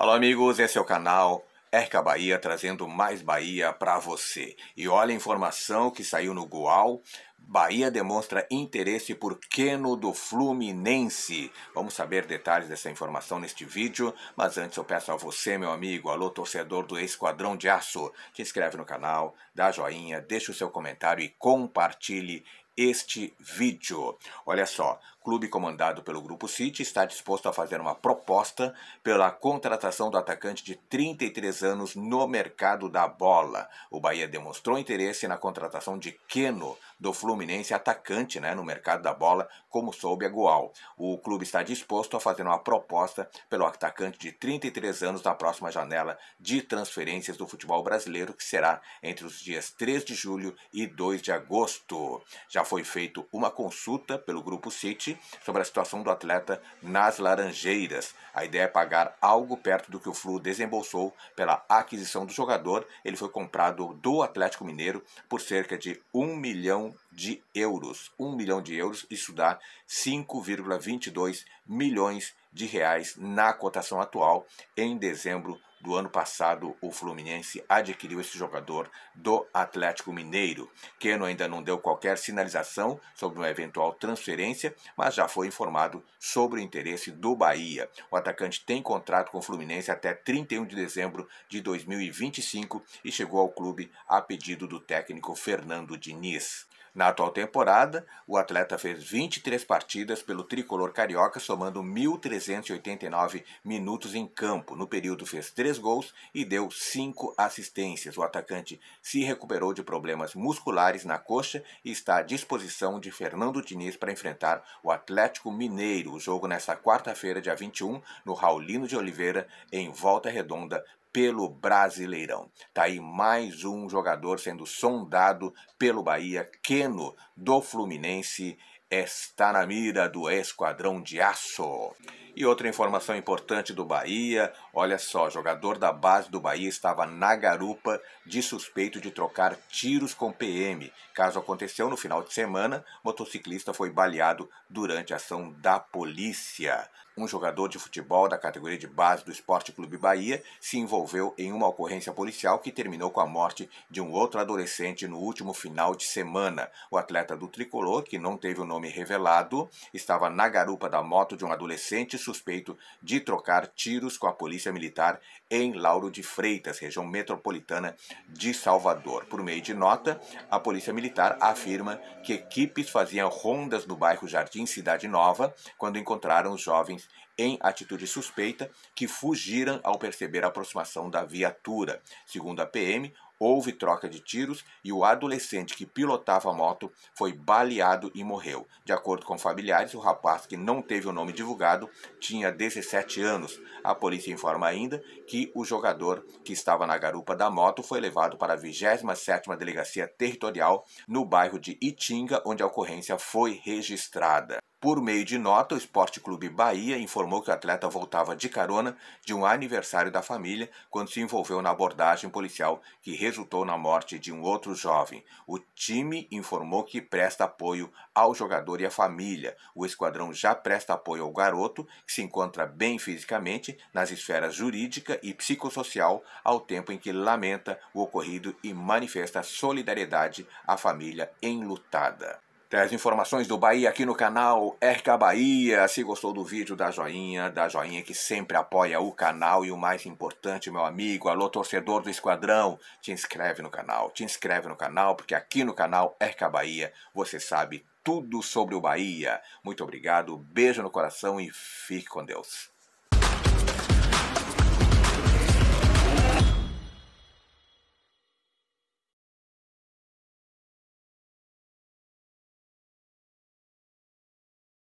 Alô amigos, esse é o canal Erca Bahia trazendo mais Bahia para você. E olha a informação que saiu no Goal. Bahia demonstra interesse por Keno do Fluminense. Vamos saber detalhes dessa informação neste vídeo, mas antes eu peço a você, meu amigo, alô torcedor do Esquadrão de Aço, se inscreve no canal, dá joinha, deixa o seu comentário e compartilhe este vídeo. Olha só, clube comandado pelo Grupo City está disposto a fazer uma proposta pela contratação do atacante de 33 anos no mercado da bola. O Bahia demonstrou interesse na contratação de Keno, do Fluminense, atacante né, no mercado da bola, como soube a Goal. O clube está disposto a fazer uma proposta pelo atacante de 33 anos na próxima janela de transferências do futebol brasileiro, que será entre os dias 3 de julho e 2 de agosto. Já foi feita uma consulta pelo Grupo City sobre a situação do atleta nas Laranjeiras. A ideia é pagar algo perto do que o Flu desembolsou pela aquisição do jogador. Ele foi comprado do Atlético Mineiro por cerca de 1 milhão de euros. 1 milhão de euros, isso dá 5,22 milhões de reais na cotação atual em dezembro do ano passado, o Fluminense adquiriu esse jogador do Atlético Mineiro. Keno ainda não deu qualquer sinalização sobre uma eventual transferência, mas já foi informado sobre o interesse do Bahia. O atacante tem contrato com o Fluminense até 31 de dezembro de 2025 e chegou ao clube a pedido do técnico Fernando Diniz. Na atual temporada, o atleta fez 23 partidas pelo tricolor carioca, somando 1.389 minutos em campo. No período, fez 3 gols e deu 5 assistências. O atacante se recuperou de problemas musculares na coxa e está à disposição de Fernando Diniz para enfrentar o Atlético Mineiro. O jogo nesta quarta-feira, dia 21, no Raulino de Oliveira, em Volta Redonda, pelo Brasileirão. Tá aí mais um jogador sendo sondado pelo Bahia, Keno do Fluminense, está na mira do Esquadrão de Aço. E outra informação importante do Bahia, olha só, jogador da base do Bahia estava na garupa de suspeito de trocar tiros com PM. Caso aconteceu no final de semana, motociclista foi baleado durante a ação da polícia. Um jogador de futebol da categoria de base do Esporte Clube Bahia se envolveu em uma ocorrência policial que terminou com a morte de um outro adolescente no último final de semana. O atleta do tricolor, que não teve o nome revelado, estava na garupa da moto de um adolescente suspeito de trocar tiros com a polícia militar em Lauro de Freitas, região metropolitana de Salvador. Por meio de nota, a polícia militar afirma que equipes faziam rondas no bairro Jardim Cidade Nova quando encontraram os jovens em atitude suspeita que fugiram ao perceber a aproximação da viatura. Segundo a PM, houve troca de tiros e o adolescente que pilotava a moto foi baleado e morreu. De acordo com familiares, o rapaz que não teve o nome divulgado tinha 17 anos. A polícia informa ainda que o jogador que estava na garupa da moto foi levado para a 27ª Delegacia Territorial no bairro de Itinga, onde a ocorrência foi registrada. Por meio de nota, o Esporte Clube Bahia informou que o atleta voltava de carona de um aniversário da família quando se envolveu na abordagem policial que resultou na morte de um outro jovem. O time informou que presta apoio ao jogador e à família. O esquadrão já presta apoio ao garoto, que se encontra bem fisicamente nas esferas jurídica e psicossocial, ao tempo em que lamenta o ocorrido e manifesta solidariedade à família enlutada. Tem as informações do Bahia aqui no canal RK Bahia. Se gostou do vídeo, dá joinha, dá joinha que sempre apoia o canal. E o mais importante, meu amigo, alô torcedor do Esquadrão, te inscreve no canal, te inscreve no canal, porque aqui no canal RK Bahia você sabe tudo sobre o Bahia. Muito obrigado, beijo no coração e fique com Deus.